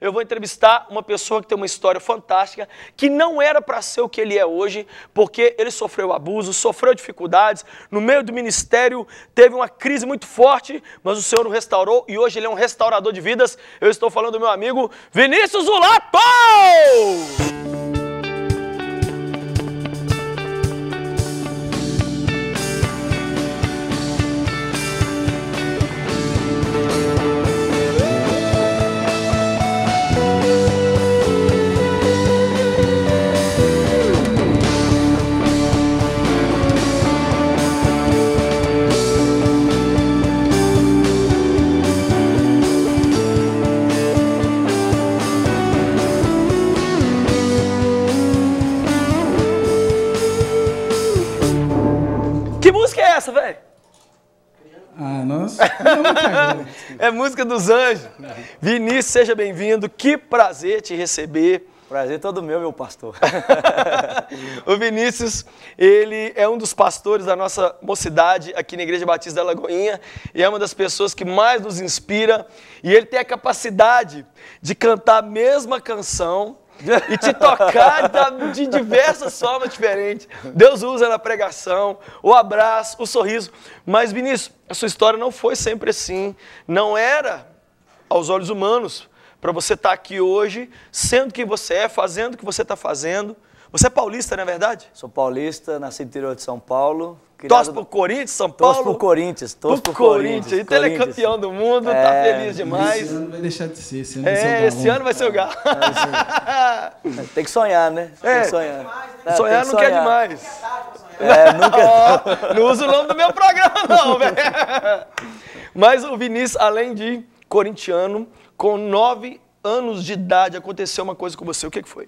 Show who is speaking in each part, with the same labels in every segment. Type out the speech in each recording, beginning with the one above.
Speaker 1: eu vou entrevistar uma pessoa que tem uma história fantástica, que não era para ser o que ele é hoje, porque ele sofreu abuso, sofreu dificuldades, no meio do ministério teve uma crise muito forte, mas o Senhor o restaurou e hoje ele é um restaurador de vidas. Eu estou falando do meu amigo Vinícius Zulato! essa, velho?
Speaker 2: Ah, nossa.
Speaker 1: é música dos anjos. Vinícius, seja bem-vindo. Que prazer te receber. Prazer todo meu, meu pastor. o Vinícius, ele é um dos pastores da nossa mocidade aqui na Igreja Batista da Lagoinha e é uma das pessoas que mais nos inspira. E ele tem a capacidade de cantar a mesma canção e te tocar de diversas formas diferentes. Deus usa na pregação, o abraço, o sorriso. Mas, Vinícius, a sua história não foi sempre assim. Não era, aos olhos humanos, para você estar tá aqui hoje, sendo quem você é, fazendo o que você está fazendo. Você é paulista, não é verdade?
Speaker 2: Sou paulista, nasci no interior de São Paulo, Torce pro Corinthians, São Paulo. Torce pro Corinthians, torce pro, pro Corinthians. Corinthians. Então ele é campeão do mundo, tá é, tá feliz demais. Esse ano
Speaker 1: vai deixar de ser, esse ano é, vai ser o Galo. Esse ano vai ser o Galo. É,
Speaker 2: é, tem que sonhar, né? Tem que é. sonhar. Não, sonhar não quer demais. É, nunca. não usa o nome do meu
Speaker 1: programa, não, velho. Mas o Vinícius, além de corintiano, com nove
Speaker 2: anos de idade, aconteceu uma coisa com você. O que, que foi?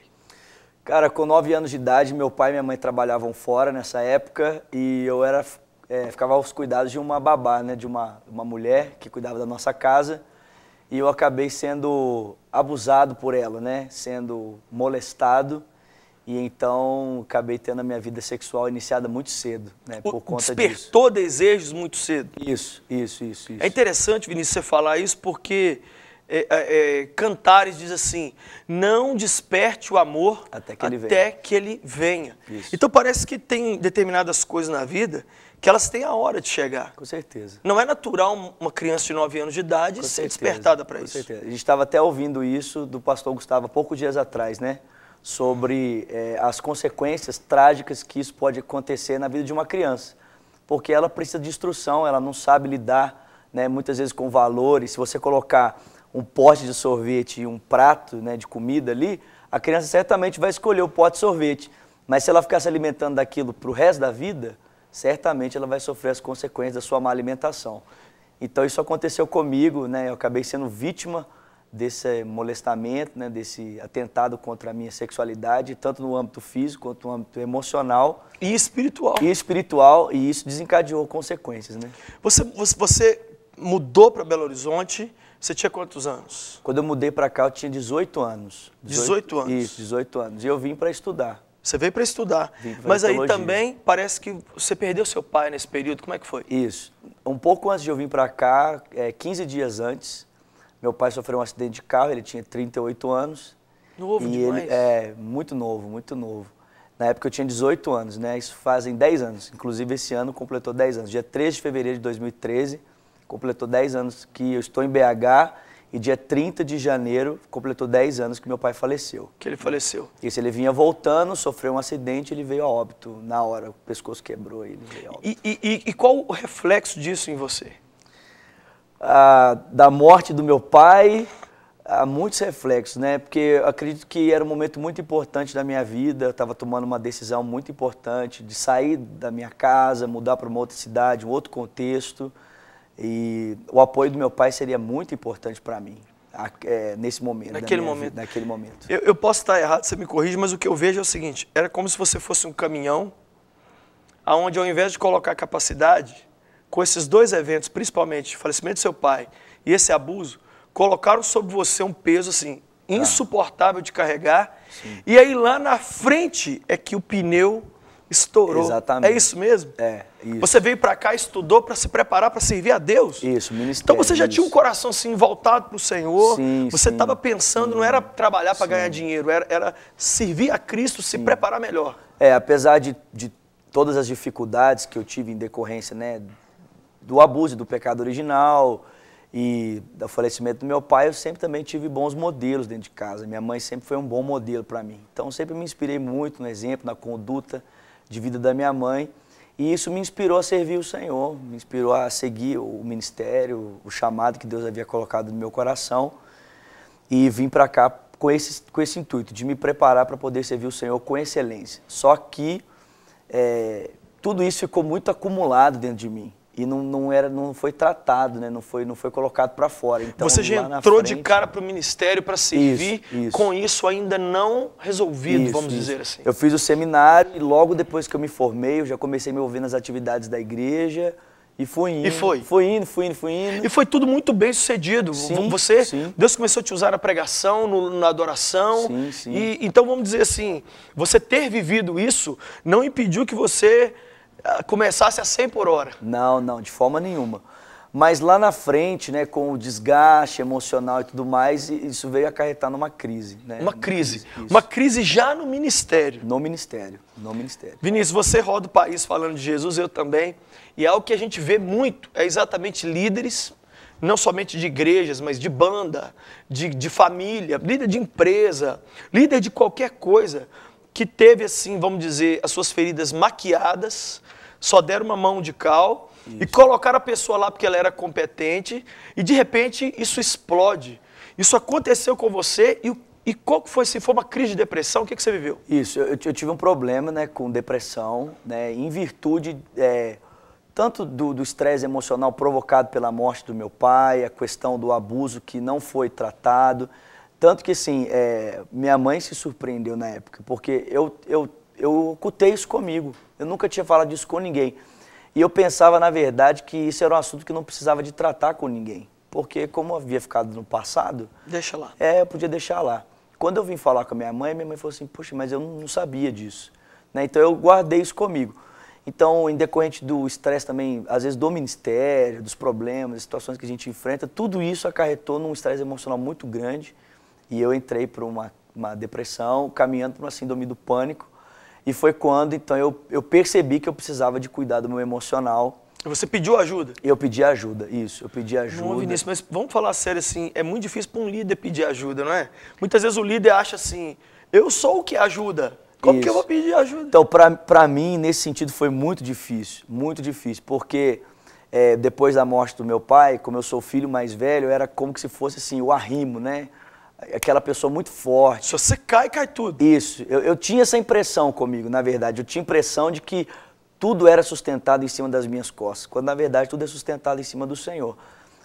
Speaker 2: Cara, com 9 anos de idade, meu pai e minha mãe trabalhavam fora nessa época e eu era é, ficava aos cuidados de uma babá, né, de uma, uma mulher que cuidava da nossa casa. E eu acabei sendo abusado por ela, né, sendo molestado. E então acabei tendo a minha vida sexual iniciada muito cedo, né, por o, conta despertou
Speaker 1: disso. desejos muito cedo. Isso,
Speaker 2: isso, isso, isso. É
Speaker 1: interessante, Vinícius, você falar isso porque é, é, é, Cantares diz assim: não desperte o amor até que ele até venha. Que ele venha. Então parece que tem determinadas coisas na vida que elas têm a hora de chegar. Com certeza. Não é natural uma criança de 9 anos de idade Com ser certeza. despertada para isso. Com
Speaker 2: certeza. A gente estava até ouvindo isso do pastor Gustavo há poucos dias atrás, né? Sobre é, as consequências trágicas que isso pode acontecer na vida de uma criança. Porque ela precisa de instrução, ela não sabe lidar né, muitas vezes com valores. Se você colocar um pote de sorvete e um prato né, de comida ali, a criança certamente vai escolher o pote de sorvete. Mas se ela ficar se alimentando daquilo para o resto da vida, certamente ela vai sofrer as consequências da sua má alimentação. Então isso aconteceu comigo, né? Eu acabei sendo vítima desse molestamento, né? desse atentado contra a minha sexualidade, tanto no âmbito físico quanto no âmbito emocional. E espiritual. E espiritual, e isso desencadeou consequências, né? Você,
Speaker 1: você mudou para Belo Horizonte você tinha quantos anos? Quando eu mudei para cá, eu tinha 18 anos. 18, 18 anos? Isso, 18 anos. E eu vim para estudar. Você veio para estudar. Mas aí também
Speaker 2: parece que você perdeu seu pai nesse período. Como é que foi? Isso. Um pouco antes de eu vir para cá, é, 15 dias antes, meu pai sofreu um acidente de carro. Ele tinha 38 anos. Novo e demais. Ele, é, muito novo, muito novo. Na época eu tinha 18 anos, né? Isso fazem 10 anos. Inclusive esse ano completou 10 anos. Dia 3 de fevereiro de 2013 completou 10 anos que eu estou em BH e dia 30 de janeiro completou 10 anos que meu pai faleceu. Que ele faleceu. se ele vinha voltando, sofreu um acidente, ele veio a óbito na hora, o pescoço quebrou ele veio a óbito. E, e, e qual o reflexo disso em você? Ah, da morte do meu pai, há muitos reflexos, né? Porque acredito que era um momento muito importante da minha vida, eu estava tomando uma decisão muito importante de sair da minha casa, mudar para uma outra cidade, um outro contexto. E o apoio do meu pai seria muito importante para mim. É, nesse momento. Naquele momento. Vida, naquele momento.
Speaker 1: Eu, eu, posso estar errado, você me corrige, mas o que eu vejo é o seguinte: era como se você fosse um caminhão, aonde ao invés de colocar capacidade, com esses dois eventos, principalmente o falecimento do seu pai e esse abuso, colocaram sobre você um peso assim tá. insuportável de carregar. Sim. E aí lá na frente é que o pneu Estourou. É Exatamente. É isso mesmo? É. Isso. Você veio para cá, estudou para se preparar para servir a Deus. Isso, ministério. Então você já isso. tinha um coração assim voltado para o Senhor. Sim, você estava pensando, sim. não era trabalhar para ganhar
Speaker 2: dinheiro, era, era, servir a Cristo, sim. se preparar melhor. É, apesar de, de todas as dificuldades que eu tive em decorrência né, do abuso do pecado original e do falecimento do meu pai, eu sempre também tive bons modelos dentro de casa. Minha mãe sempre foi um bom modelo para mim. Então sempre me inspirei muito no exemplo, na conduta de vida da minha mãe. E isso me inspirou a servir o Senhor, me inspirou a seguir o ministério, o chamado que Deus havia colocado no meu coração. E vim para cá com esse, com esse intuito, de me preparar para poder servir o Senhor com excelência. Só que é, tudo isso ficou muito acumulado dentro de mim e não, não, era, não foi tratado, né? não, foi, não foi colocado para fora. Então, Você já entrou frente... de
Speaker 1: cara para o ministério para servir, isso, isso. com isso ainda não resolvido, isso, vamos dizer assim.
Speaker 2: Eu fiz o seminário e logo depois que eu me formei, eu já comecei a me ouvir nas atividades da igreja e fui indo. E foi. Fui indo, fui indo, fui indo. E foi tudo muito
Speaker 1: bem sucedido. Sim, Você, sim. Deus começou a te usar na pregação, no, na adoração. Sim, sim. E, então vamos dizer assim, você ter vivido isso
Speaker 2: não impediu que você começasse a 100 por hora. Não, não, de forma nenhuma. Mas lá na frente, né, com o desgaste emocional e tudo mais, isso veio acarretar numa crise. Né? Uma crise. Isso. Uma crise já no ministério. No ministério, no ministério.
Speaker 1: Vinícius, você roda o país falando de Jesus, eu também. E algo que a gente vê muito é exatamente líderes, não somente de igrejas, mas de banda, de, de família, líder de empresa, líder de qualquer coisa, que teve, assim, vamos dizer, as suas feridas maquiadas, só deram uma mão de cal isso. e colocaram a pessoa lá porque ela era competente e de repente isso explode. Isso aconteceu com você
Speaker 2: e, e qual que foi, se foi uma crise de depressão, o que, que você viveu? Isso, eu, eu tive um problema né, com depressão, né, em virtude é, tanto do estresse emocional provocado pela morte do meu pai, a questão do abuso que não foi tratado, tanto que, assim, é, minha mãe se surpreendeu na época, porque eu, eu, eu ocultei isso comigo. Eu nunca tinha falado disso com ninguém. E eu pensava, na verdade, que isso era um assunto que não precisava de tratar com ninguém. Porque, como havia ficado no passado. Deixa lá. É, eu podia deixar lá. Quando eu vim falar com a minha mãe, minha mãe falou assim: Poxa, mas eu não sabia disso. Né? Então, eu guardei isso comigo. Então, em decorrente do estresse também, às vezes do ministério, dos problemas, das situações que a gente enfrenta, tudo isso acarretou num estresse emocional muito grande. E eu entrei para uma, uma depressão, caminhando para uma síndrome do pânico. E foi quando, então, eu, eu percebi que eu precisava de cuidar do meu emocional. Você pediu ajuda? Eu pedi ajuda, isso, eu pedi ajuda. Não, Vinícius,
Speaker 1: mas vamos falar sério assim, é muito difícil para um líder pedir ajuda, não é?
Speaker 2: Muitas vezes o líder acha assim, eu sou o que ajuda, como isso. que eu vou pedir ajuda? Então, para mim, nesse sentido, foi muito difícil, muito difícil, porque é, depois da morte do meu pai, como eu sou filho mais velho, era como se fosse assim, o arrimo, né? aquela pessoa muito forte. Se você cai, cai tudo. Isso. Eu, eu tinha essa impressão comigo, na verdade. Eu tinha impressão de que tudo era sustentado em cima das minhas costas, quando na verdade tudo é sustentado em cima do Senhor.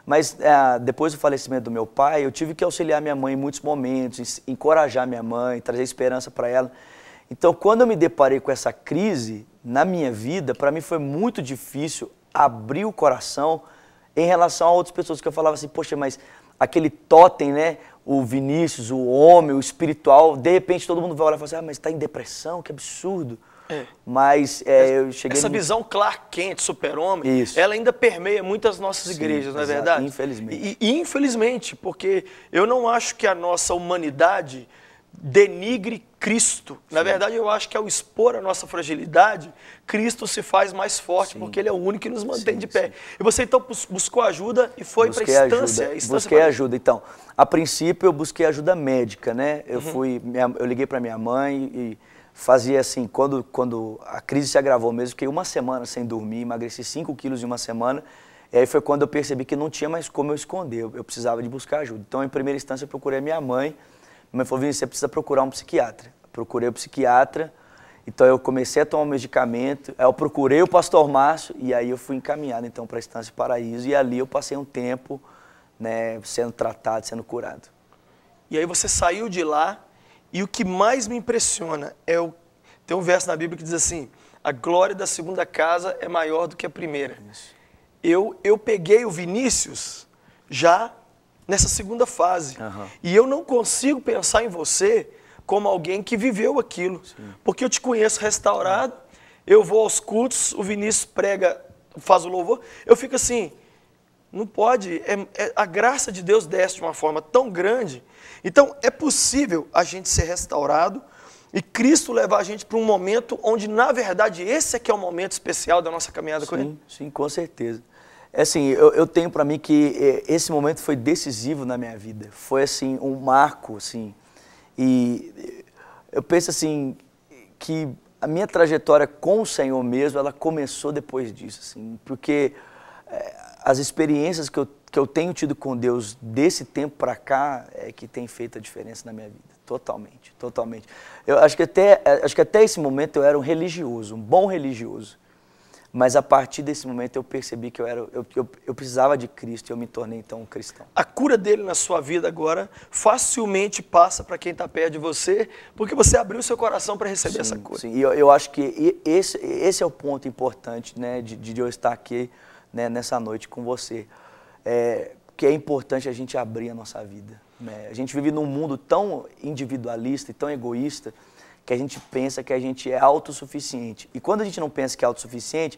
Speaker 2: Mas é, depois do falecimento do meu pai, eu tive que auxiliar minha mãe em muitos momentos, encorajar minha mãe, trazer esperança para ela. Então, quando eu me deparei com essa crise na minha vida, para mim foi muito difícil abrir o coração em relação a outras pessoas que eu falava assim, poxa, mas aquele totem, né? O Vinícius, o homem, o espiritual, de repente todo mundo vai olhar e falar assim, ah, mas está em depressão, que absurdo. É. Mas é, eu cheguei. Essa no... visão
Speaker 1: Clark quente super-homem, ela ainda permeia muitas nossas Sim, igrejas, não é verdade? Infelizmente. E, e, infelizmente, porque eu não acho que a nossa humanidade denigre Cristo. Sim. Na verdade, eu acho que ao expor a nossa fragilidade, Cristo se faz mais forte, sim. porque Ele é o único que nos mantém sim, de pé. E você então buscou ajuda e foi para a instância, ajuda. instância? É busquei
Speaker 2: ajuda. Então, a princípio eu busquei ajuda médica, né? Eu uhum. fui, minha, eu liguei para minha mãe e fazia assim, quando, quando a crise se agravou mesmo, fiquei uma semana sem dormir, emagreci 5 quilos em uma semana. E aí foi quando eu percebi que não tinha mais como eu esconder, eu, eu precisava de buscar ajuda. Então, em primeira instância, eu procurei a minha mãe mas, mãe falou, Vinícius, você precisa procurar um psiquiatra. procurei o um psiquiatra, então eu comecei a tomar um medicamento, eu procurei o pastor Márcio e aí eu fui encaminhado então para a Estância Paraíso e ali eu passei um tempo né, sendo tratado, sendo curado.
Speaker 1: E aí você saiu de lá e o que mais me impressiona é o tem um verso na Bíblia que diz assim: a glória da segunda casa é maior do que a primeira. Eu eu peguei o Vinícius já nessa segunda fase. Uhum. E eu não consigo pensar em você como alguém que viveu aquilo. Sim. Porque eu te conheço restaurado, eu vou aos cultos, o Vinícius prega, faz o louvor. Eu fico assim, não pode. É, é, a graça de Deus desce de uma forma tão grande. Então, é possível a gente ser restaurado e Cristo levar a gente para um momento onde, na verdade, esse é que é o momento especial da nossa caminhada sim, com Ele.
Speaker 2: Sim, com certeza. É assim, eu, eu tenho para mim que eh, esse momento foi decisivo na minha vida. Foi, assim, um marco, assim. E eh, eu penso, assim, que a minha trajetória com o Senhor mesmo, ela começou depois disso, assim. Porque eh, as experiências que eu, que eu tenho tido com Deus desse tempo para cá é que tem feito a diferença na minha vida. Totalmente, totalmente. Eu acho que até, acho que até esse momento eu era um religioso, um bom religioso mas a partir desse momento eu percebi que eu, era, eu, eu, eu, precisava de Cristo e eu me tornei então um cristão. A cura dele na sua vida agora facilmente
Speaker 1: passa para quem está perto de você, porque você abriu seu coração para receber sim, essa
Speaker 2: cura. Sim, e eu, eu, acho que esse, esse é o ponto importante né, de, de eu estar aqui né, nessa noite com você. É, que é importante a gente abrir a nossa vida. Né? A gente vive num mundo tão individualista e tão egoísta que a gente pensa que a gente é autossuficiente. E quando a gente não pensa que é autossuficiente,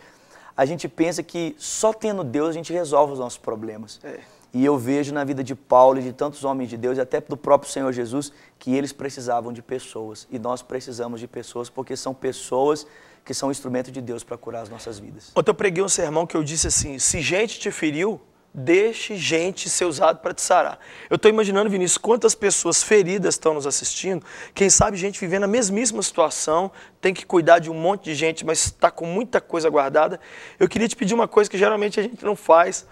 Speaker 2: a gente pensa que só tendo Deus a gente resolve os nossos problemas. É. E eu vejo na vida de Paulo e de tantos homens de Deus, e até do próprio Senhor Jesus, que eles precisavam de pessoas. E nós precisamos de pessoas, porque são pessoas que são instrumento de Deus para curar as nossas vidas.
Speaker 1: Ontem eu preguei um sermão que eu disse assim: se gente te feriu, Deixe gente ser usado para te sarar. Eu estou imaginando, Vinícius, quantas pessoas feridas estão nos assistindo. Quem sabe gente vivendo a mesmíssima situação, tem que cuidar de um monte de gente, mas está com muita coisa guardada. Eu queria te pedir uma coisa que geralmente a gente não faz.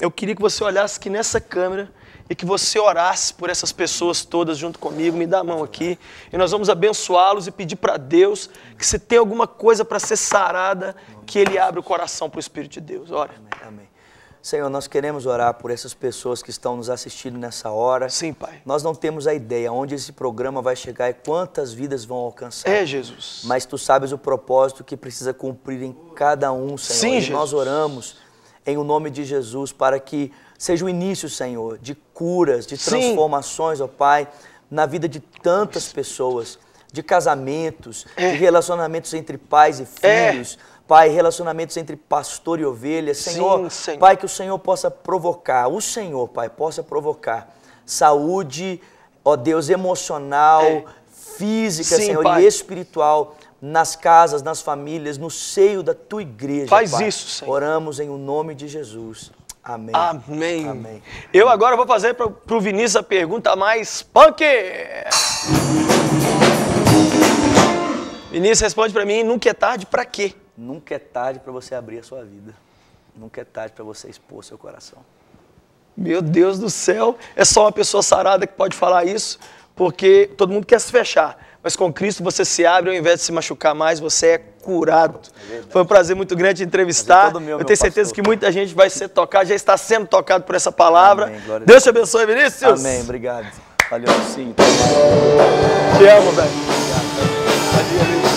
Speaker 1: Eu queria que você olhasse aqui nessa câmera e que você orasse por essas pessoas todas junto comigo. Me dá a mão aqui e nós vamos abençoá-los e pedir para Deus que se tem alguma coisa para ser sarada, que Ele abra o coração para o Espírito de
Speaker 2: Deus. Ora. Amém. amém. Senhor, nós queremos orar por essas pessoas que estão nos assistindo nessa hora. Sim, Pai. Nós não temos a ideia onde esse programa vai chegar e quantas vidas vão alcançar. É, Jesus. Mas tu sabes o propósito que precisa cumprir em cada um, Senhor. Sim, e Jesus. nós oramos em o nome de Jesus para que seja o início, Senhor, de curas, de transformações, Sim. ó Pai, na vida de tantas pessoas de casamentos, é. de relacionamentos entre pais e é. filhos. É. Pai, relacionamentos entre pastor e ovelha. Senhor, Sim, Senhor, Pai, que o Senhor possa provocar, o Senhor, Pai, possa provocar saúde, ó Deus, emocional, é. física, Sim, Senhor, pai. e espiritual nas casas, nas famílias, no seio da tua igreja. Faz pai. isso, Senhor. Oramos em o nome de Jesus.
Speaker 1: Amém. Amém. Amém. Eu agora vou fazer para o Vinícius a pergunta mais punk.
Speaker 2: Vinícius, responde para mim, nunca é tarde para quê? Nunca é tarde para você abrir a sua vida. Nunca é tarde para você expor seu coração.
Speaker 1: Meu Deus do céu, é só uma pessoa sarada que pode falar isso, porque todo mundo quer se fechar. Mas com Cristo você se abre, ao invés de se machucar mais, você é curado. É Foi um prazer muito grande entrevistar. Meu, Eu tenho meu certeza pastor. que muita gente vai ser tocada, já está sendo tocado por essa palavra. Amém, Deus, Deus te abençoe, Vinícius. Amém,
Speaker 2: obrigado. Valeu, sim.
Speaker 1: Te amo, velho. Gracias.